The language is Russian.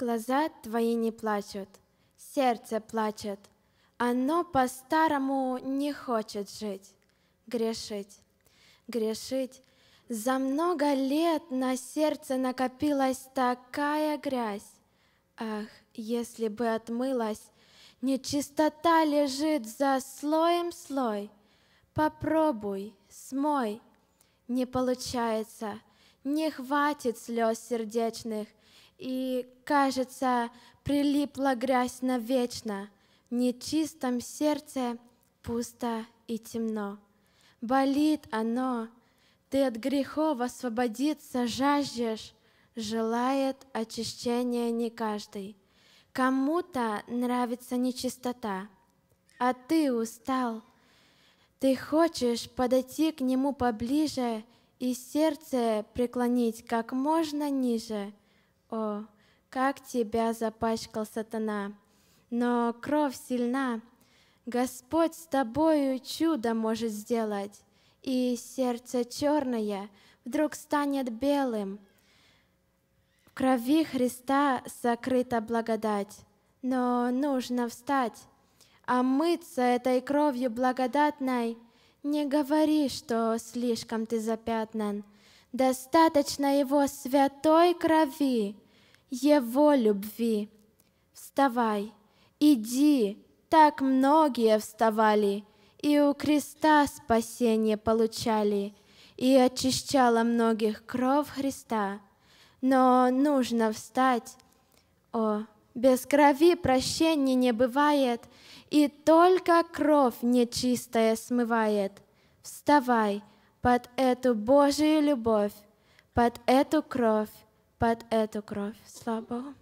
Глаза твои не плачут, сердце плачет, оно по-старому не хочет жить, грешить, грешить. За много лет на сердце накопилась такая грязь. Ах, если бы отмылась, нечистота лежит за слоем слой. Попробуй, смой. Не получается, не хватит слез сердечных — и, кажется, прилипла грязь навечно. В нечистом сердце пусто и темно. Болит оно, ты от грехов освободиться жаждешь, Желает очищения не каждый. Кому-то нравится нечистота, а ты устал. Ты хочешь подойти к нему поближе и сердце преклонить как можно ниже — о, как тебя запачкал сатана! Но кровь сильна, Господь с тобою чудо может сделать, и сердце черное вдруг станет белым. В крови Христа сокрыта благодать, но нужно встать, а мыться этой кровью благодатной. Не говори, что слишком ты запятнан, достаточно его святой крови — его любви. Вставай, иди, так многие вставали, И у креста спасение получали, И очищала многих кровь Христа. Но нужно встать. О, без крови прощения не бывает, И только кровь нечистая смывает. Вставай под эту Божию любовь, под эту кровь, под эту кровь слабого.